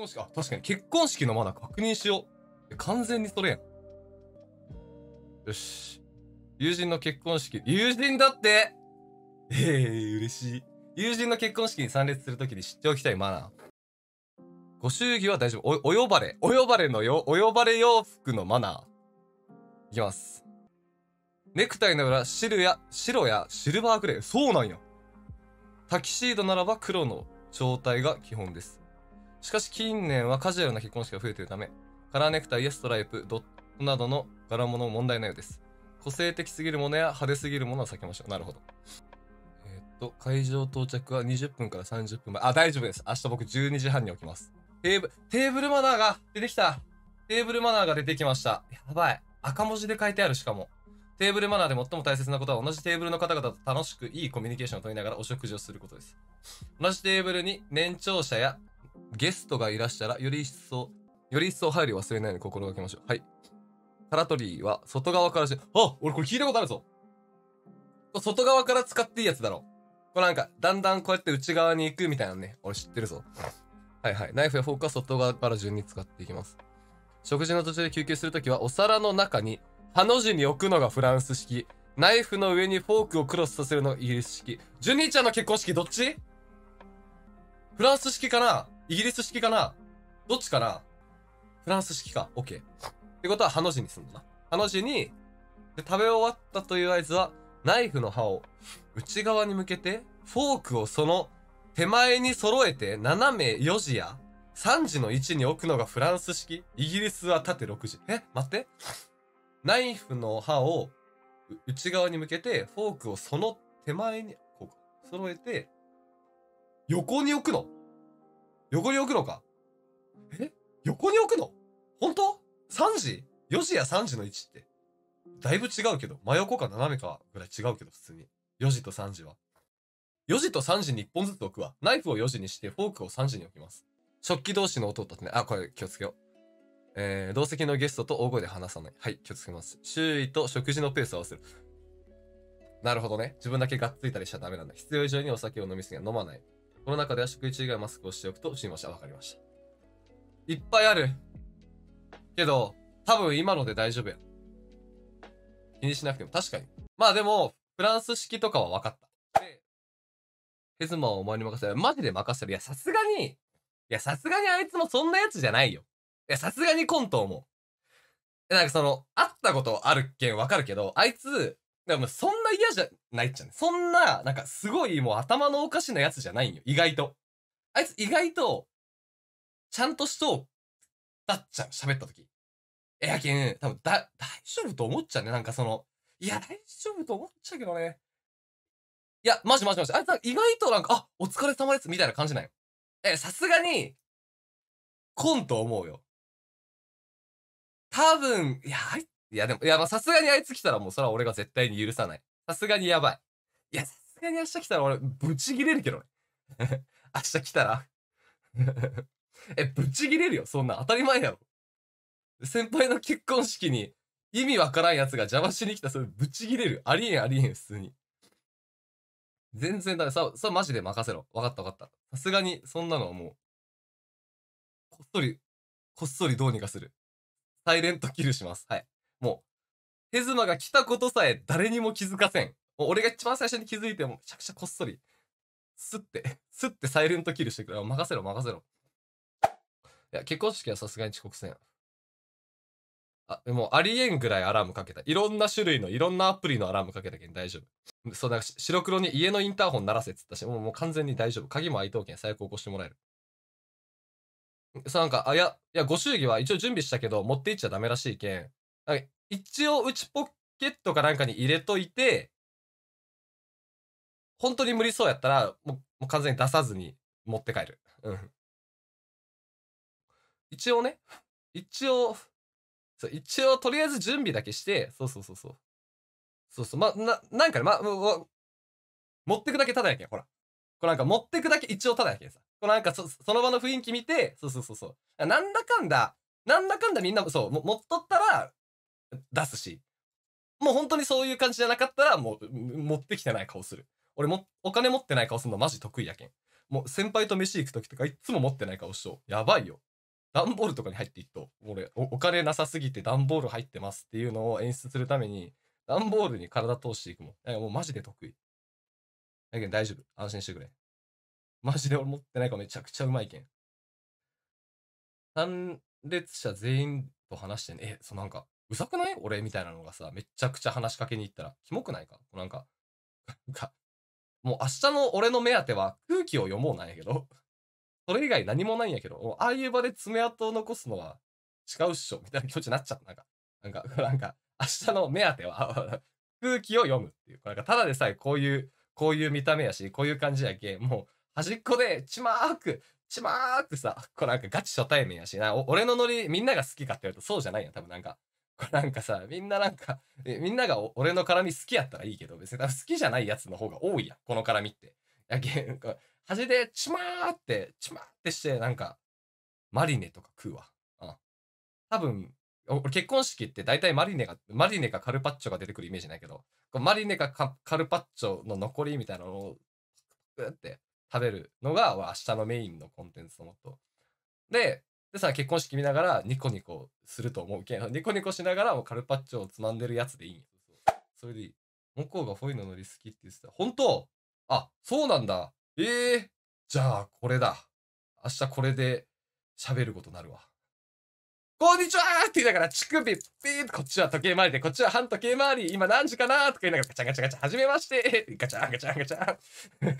婚式、あ、確かに結婚式のまだ確認しよう。完全にそれやん。よし。友人の結婚式、友人だってええー、嬉しい。友人の結婚式に参列するときに知っておきたいマナー。ご祝儀は大丈夫。お、お呼ばれ。お呼ばれのよ、お呼ばれ洋服のマナー。いきます。ネクタイの裏、白や、白やシルバーグレー。そうなんや。タキシードならば黒の状態が基本です。しかし近年はカジュアルな結婚式が増えているため、カラーネクタイやストライプ、ドットなどの柄物も問題ないようです。個性的すぎるものや派手すぎるものは避けましょう。なるほど。えー、っと、会場到着は20分から30分前。あ、大丈夫です。明日僕12時半に起きます。テーブ、テーブルマナーが出てきたテーブルマナーが出てきました。やばい。赤文字で書いてあるしかも。テーブルマナーで最も大切なことは同じテーブルの方々と楽しくいいコミュニケーションを取りながらお食事をすることです。同じテーブルに年長者やゲストがいらしたら、より一層、より一層入り忘れないように心がけましょう。はい。サラトリーは外側からして、あ俺これ聞いたことあるぞ外側から使っていいやつだろ。これなんか、だんだんこうやって内側に行くみたいなね。俺知ってるぞ。はいはい。ナイフやフォークは外側から順に使っていきます。食事の途中で休憩するときは、お皿の中に、ハの字に置くのがフランス式。ナイフの上にフォークをクロスさせるのがイギリス式。ジュニーちゃんの結婚式どっちフランス式かなイギリス式かなどっちかなフランス式か。OK。ってことは、ハの字にすんだな。ハの字に、で食べ終わったという合図は、ナイフの刃を内側に向けて、フォークをその手前に揃えて、斜め4時や3時の位置に置くのがフランス式。イギリスは縦6時。え待って。ナイフの刃を内側に向けて、フォークをその手前に、こう、揃えて、横に置くの横に置くのかえ横に置くの本当 ?3 時 ?4 時や3時の位置って。だいぶ違うけど、真横か斜めかぐらい違うけど、普通に。4時と3時は。4時と3時に1本ずつ置くわ。ナイフを4時にして、フォークを3時に置きます。食器同士の音を立てない。あ、これ気をつけよう。えー、同席のゲストと大声で話さない。はい、気をつけます。周囲と食事のペースを合わせる。なるほどね。自分だけがっついたりしちゃダメなんだ。必要以上にお酒を飲みすぎは飲まない。この中では食事以外マスクをしておくと死にました。わかりました。いっぱいある。けど、多分今ので大丈夫や。気にしなくても。確かに。まあでも、フランス式とかは分かった。で、ヘズマはお前に任せる。マジで任せる。いや、さすがに、いや、さすがにあいつもそんなやつじゃないよ。いや、さすがにコント思う。なんかその、会ったことあるけんわかるけど、あいつ、でもそんな嫌じゃないっちゃね。そんな、なんかすごいもう頭のおかしなやつじゃないんよ。意外と。あいつ意外と、ちゃんとしそうだっちゃう。喋った時。えやけん、多分だ、大丈夫と思っちゃうね。なんかその、いや、大丈夫と思っちゃうけどね。いや、まじまじまじ。あいつ意外となんか、あ、お疲れ様です、みたいな感じなんよ。え、さすがに、こんと思うよ。多分、いや、あいいや、でも、いや、まあ、さすがにあいつ来たらもう、それは俺が絶対に許さない。さすがにやばい。いや、さすがに明日来たら俺、ぶち切れるけどね。明日来たら え、ぶち切れるよ。そんな当たり前やろ。先輩の結婚式に意味わからん奴が邪魔しに来た、それぶち切れる。ありえんありえん、普通に。全然だメ。さ、さ、マジで任せろ。わかったわかった。さすがに、そんなのはもう、こっそり、こっそりどうにかする。サイレントキルします。はい。もう、ヘズマが来たことさえ誰にも気づかせん。もう俺が一番最初に気づいても、めちゃくちゃこっそり、スッて、ス ッてサイレントキルしてくれ。任せろ、任せろ。いや、結婚式はさすがに遅刻せん。あ、もうありえんぐらいアラームかけた。いろんな種類のいろんなアプリのアラームかけたけん大丈夫。そう、なんか白黒に家のインターホン鳴らせっつったし、もうもう完全に大丈夫。鍵も開いとうけん最悪起こしてもらえる。さ、なんか、あ、いや、いや、ご祝儀は一応準備したけど、持っていっちゃダメらしいけん、一応内ポケットかなんかに入れといて、本当に無理そうやったら、もう完全に出さずに持って帰る。うん。一応ね、一応、そう一応とりあえず準備だけして、そうそうそうそう。そうそう、ま、な、なんかね、ま、持ってくだけただやけん、ほら。これなんか持ってくだけ一応ただやけんさ。これなんかそその場の雰囲気見て、そうそうそうそう。なんだかんだ、なんだかんだみんなもそう、も持っとったら、出すし、もう本当にそういう感じじゃなかったら、もう持ってきてない顔する。俺も、お金持ってない顔するのマジ得意やけん。もう先輩と飯行く時とかいっつも持ってない顔しとう。やばいよ。段ボールとかに入っていっと、俺お、お金なさすぎて段ボール入ってますっていうのを演出するために、段ボールに体通していくもん。もうマジで得意。だけど大丈夫。安心してくれ。マジで俺持ってないかめちゃくちゃうまいけん。参列者全員と話してね。え、そうなんか、うざくない俺みたいなのがさ、めちゃくちゃ話しかけに行ったら、キモくないかなんか、なんか、もう明日の俺の目当ては空気を読もうなんやけど、それ以外何もないんやけど、ああいう場で爪痕を残すのは違うっしょみたいな気持ちになっちゃった。なんか、なんか、なんか、明日の目当ては空気を読むっていう。なんか、ただでさえこういう、こういう見た目やし、こういう感じやけ、もう端っこでちまーく、ちまーくさ、こうなんかガチ初対面やしな、俺のノリみんなが好きかって言われるとそうじゃないや多分なんか、なんかさ、みんななんか、みんなが俺の絡み好きやったらいいけど、別に好きじゃないやつの方が多いやん、この絡みって。やけん、端でチマーって、チマーってして、なんか、マリネとか食うわ。うん。多分、俺結婚式って大体マリネが、マリネかカルパッチョが出てくるイメージないけど、マリネかカルパッチョの残りみたいなのを、って食べるのが、明日のメインのコンテンツともっと。で、でさ、結婚式見ながらニコニコすると思うけん。ニコニコしながらもうカルパッチョをつまんでるやつでいいんよ。それでいい。向こうがフォイのノリ好きって言ってた。本当あ、そうなんだ。ええー、じゃあこれだ。明日これで喋ることになるわ。こんにちはって言いながら、乳首、ピーこっちは時計回りで、こっちは半時計回り、今何時かなとか言いながら、ガチャガチャガチャはじめましてガチャガチャガチャ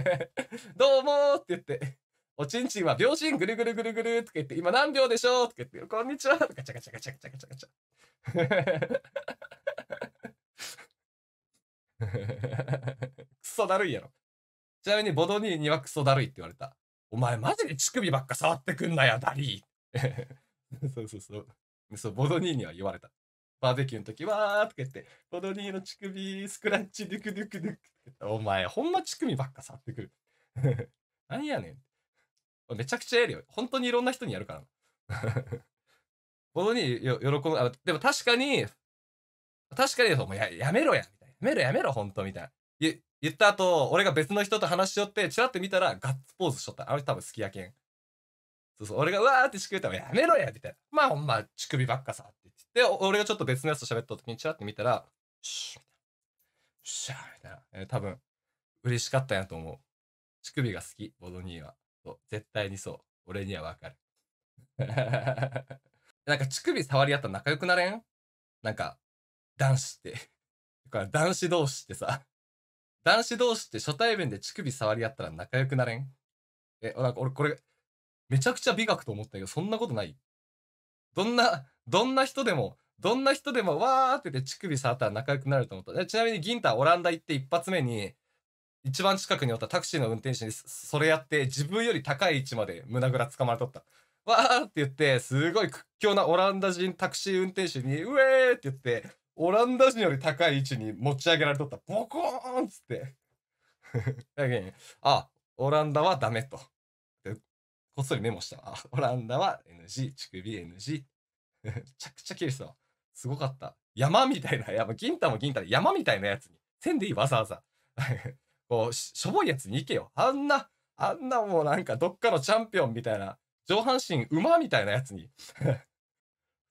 どうもって言って。おちんちんは秒針ぐるぐるぐるぐるって言って、今何秒でしょうって言って、こんにちはガチャガチャガチャガチャガチャガチャ。クソだるいやろ。ちなみにボドニーにはクソだるいって言われた。お前マジで乳首ばっか触ってくんなよ、ダリー。そうそうそう。そう、ボドニーには言われた。バーベキューの時はとか言って、ボドニーの乳首、スクラッチ、ドゥクドゥクドゥク。お前、ほんま乳首ばっか触ってくる。何やねん。めちゃくちゃやるよ。本当にいろんな人にやるから。本当によ喜ぶ。あでも確かに、確かにもうややめろや、やめろやめろ、本当みたいな。言った後、俺が別の人と話しよって、ちらっと見たらガッツポーズしとった。あの人多分好きやけん。そうそう、俺がうわーってしくれたらやめろや、みたいな。まあほんま、乳首ばっかさ、って言って。で、俺がちょっと別のやつと喋った時にちらっと見たら、シュッ、シャーみたいな。えー、多分、嬉しかったんやと思う。乳首が好き、ボドニーは。そう絶対にそう。俺にはわかる。なんか乳首触り合ったら仲良くなれんなんか、男子ってだから男子同士ってさ、男子同士って初対面で乳首触り合ったら仲良くなれんえ、なんか俺これ、めちゃくちゃ美学と思ったけど、そんなことないどんな、どんな人でも、どんな人でもわーって言って乳首触ったら仲良くなると思った。ちなみに銀太オランダ行って一発目に、一番近くにおったタクシーの運転手にそれやって自分より高い位置まで胸ぐらつかまれとった。わーって言ってすごい屈強なオランダ人タクシー運転手に「うえー!」って言ってオランダ人より高い位置に持ち上げられとったボコーンっつってだけあオランダはダメと」こっそりメモしたあオランダは NG 乳首 NG めちゃくちゃ綺麗ですわすごかった山みたいな山銀太も銀太で山みたいなやつにせんでいいわざわざこう、しょぼいやつに行けよ。あんな、あんなもうなんかどっかのチャンピオンみたいな、上半身馬みたいなやつに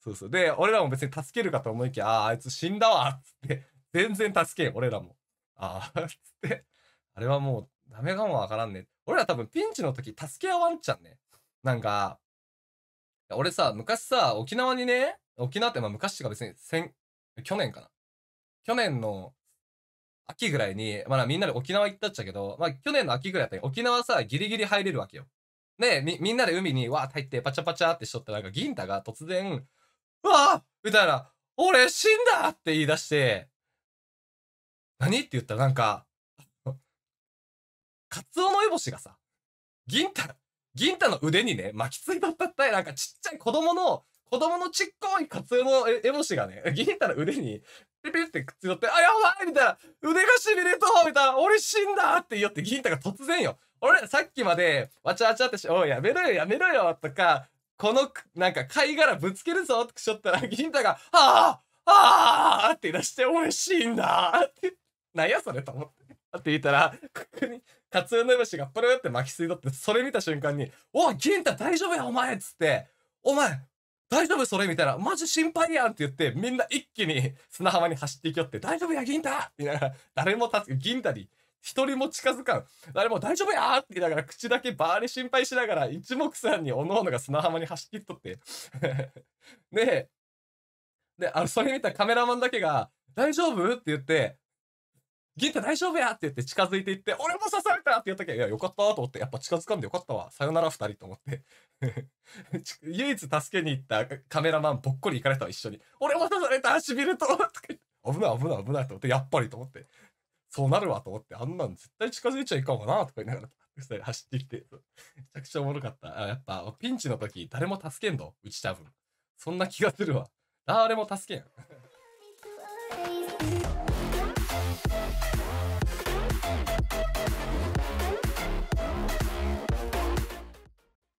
そうそう。で、俺らも別に助けるかと思いきや、ああ、あいつ死んだわっつって、全然助けん、俺らも。ああ、つって。あれはもう、ダメかもわからんね。俺ら多分ピンチの時、助け合わんちゃんね。なんか、俺さ、昔さ、沖縄にね、沖縄ってまあ昔とか別に、去年かな。去年の秋ぐらいに、まあ、みんなで沖縄行ったっちゃけど、まあ、去年の秋ぐらいだった沖縄さ、ギリギリ入れるわけよ。で、み、みんなで海にわーって入ってパチャパチャってしとったなんか、銀太が突然、うわーみたいな、俺死んだって言い出して、何って言ったらなんか、カツオノエボシがさ、銀太、銀太の腕にね、巻きついとったったい、なんかちっちゃい子供の、子供のちっこいカツオのエボシがね、銀太の腕にピピって口乗って、あ、やばいみたいな、腕が痺れそうみたいな、俺死んだって言って、銀太が突然よ。俺、さっきまで、わちゃわちゃってし、おい、やめろよ、やめろよ、とか、この、なんか、貝殻ぶつけるぞってしょったら、銀太が、はあはあって出して、俺死んだって、なんやそれと思って。って言ったら、ここに、カツオの虫がプルって巻きすいとって、それ見た瞬間に、おい、銀太大丈夫や、お前っつって、お前、大丈夫それみたいな、マジ心配やんって言って、みんな一気に砂浜に走っていきよって、大丈夫や、銀太って言いながら、誰も助け、銀太に、一人も近づかん。誰も大丈夫やーって言いながら、口だけバーに心配しながら、一目散におのおのが砂浜に走りいっとって。で、で、あの、それ見たカメラマンだけが、大丈夫って言って、銀太大丈夫やって言って近づいていって、俺も刺されたって言ったけど、いや、よかったと思って、やっぱ近づかんでよかったわ。さよなら二人と思って。唯一助けに行ったカメラマンぽっこり行かれたわ、一緒に。俺も刺された痺れと危ない危ない危ないと思って、やっぱりと思って。そうなるわと思って、あんなん絶対近づいちゃいかんわなとか言いながら、二人走ってきて、めちゃくちゃおもろかった。あやっぱ、ピンチの時、誰も助けんど、うち多ん。そんな気がするわ。誰も助けん。